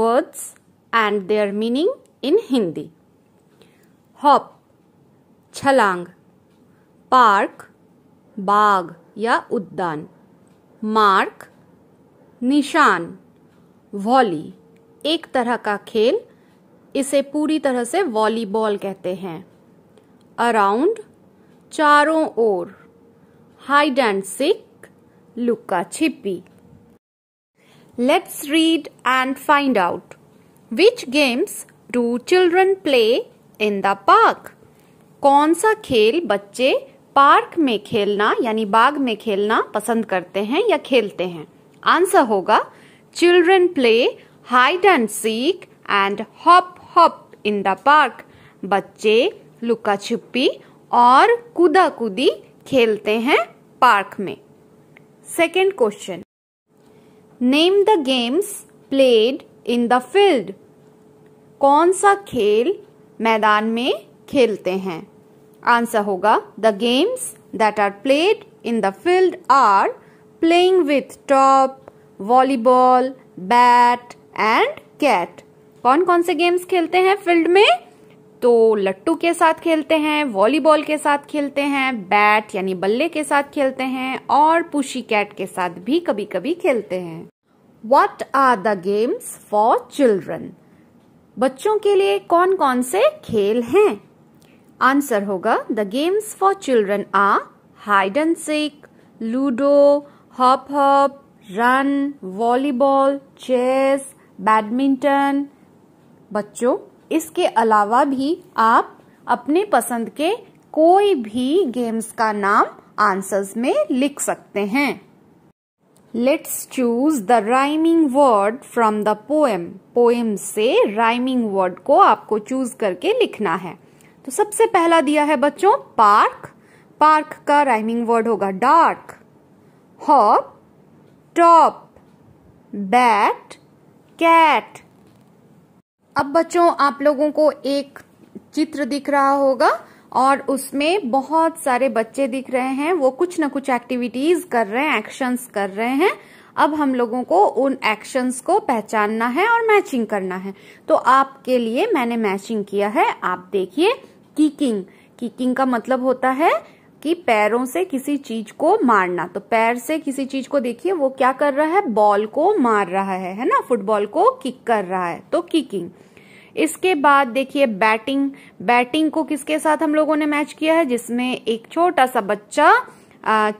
words and their meaning in Hindi. Hop, छलांग, park, bag या उद्यान, मार्क, निशान, वॉली, एक तरह का खेल इसे पूरी तरह से वॉलीबॉल कहते हैं अराउंड चारों ओर हाइड एंड सिक लुक्का छिपी Let's read and find out. Which games do children play in the park? कौन सा खेल बच्चे पार्क में खेलना यानी बाग में खेलना पसंद करते हैं या खेलते हैं आंसर होगा children play hide and seek and hop hop in the park बच्चे लुका छुपी और कूदा कूदी खेलते हैं पार्क में second question name the games played in the field कौन सा खेल मैदान में खेलते हैं आंसर होगा the games that are played in the field are playing with top volleyball bat and cat कौन कौन से गेम्स खेलते हैं फील्ड में तो लट्टू के साथ खेलते हैं वॉलीबॉल के साथ खेलते हैं बैट यानी बल्ले के साथ खेलते हैं और पुशी कैट के साथ भी कभी कभी खेलते हैं what are the games for children बच्चों के लिए कौन कौन से खेल हैं आंसर होगा the games for children are hide and seek ludo hop hop run volleyball chess badminton बच्चों इसके अलावा भी आप अपने पसंद के कोई भी गेम्स का नाम आंसर्स में लिख सकते हैं let's choose the rhyming word from the poem poem से राइमिंग वर्ड को आपको चूज करके लिखना है तो सबसे पहला दिया है बच्चों पार्क पार्क का राइमिंग वर्ड होगा dark hop top bat cat अब बच्चों आप लोगों को एक चित्र दिख रहा होगा और उसमें बहुत सारे बच्चे दिख रहे हैं वो कुछ ना कुछ एक्टिविटीज कर रहे हैं एक्शंस कर रहे हैं अब हम लोगों को उन एक्शंस को पहचानना है और मैचिंग करना है तो आपके लिए मैंने मैचिंग किया है आप देखिए किकिंग किकिंग का मतलब होता है कि पैरों से किसी चीज को मारना तो पैर से किसी चीज को देखिए वो क्या कर रहा है बॉल को मार रहा है है ना फुटबॉल को किक कर रहा है तो किकिंग इसके बाद देखिए बैटिंग बैटिंग को किसके साथ हम लोगों ने मैच किया है जिसमें एक छोटा सा बच्चा आ,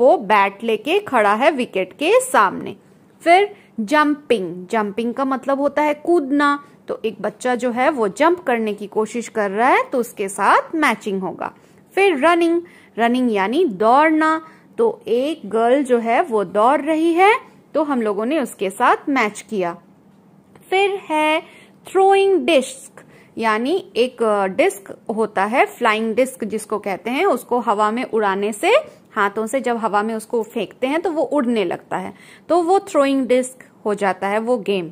वो बैट लेके खड़ा है विकेट के सामने फिर जंपिंग जंपिंग का मतलब होता है कूदना तो एक बच्चा जो है वो जंप करने की कोशिश कर रहा है तो उसके साथ मैचिंग होगा फिर रनिंग रनिंग यानी दौड़ना तो एक गर्ल जो है वो दौड़ रही है तो हम लोगों ने उसके साथ मैच किया फिर है थ्रोइंग डिस्क यानी एक डिस्क होता है फ्लाइंग डिस्क जिसको कहते हैं उसको हवा में उड़ाने से हाथों से जब हवा में उसको फेंकते हैं तो वो उड़ने लगता है तो वो थ्रोइंग डिस्क हो जाता है वो game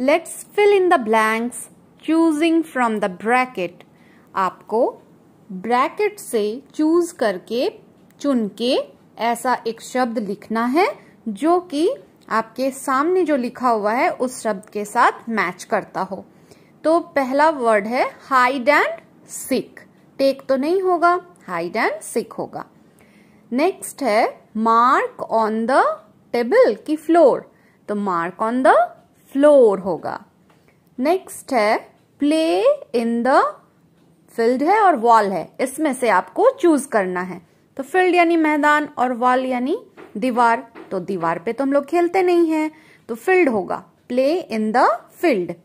let's fill in the blanks choosing from the bracket आपको ब्रैकेट से चूज करके चुन के ऐसा एक शब्द लिखना है जो कि आपके सामने जो लिखा हुआ है उस शब्द के साथ मैच करता हो तो पहला वर्ड है हाइड एंड सिक टेक तो नहीं होगा हाइड एंड सिक होगा नेक्स्ट है मार्क ऑन द टेबल की फ्लोर तो मार्क ऑन द फ्लोर होगा नेक्स्ट है प्ले इन द फील्ड है और वॉल है इसमें से आपको चूज करना है तो फील्ड यानी मैदान और वॉल यानी दीवार तो दीवार पे तो हम लोग खेलते नहीं हैं तो फील्ड होगा प्ले इन द फील्ड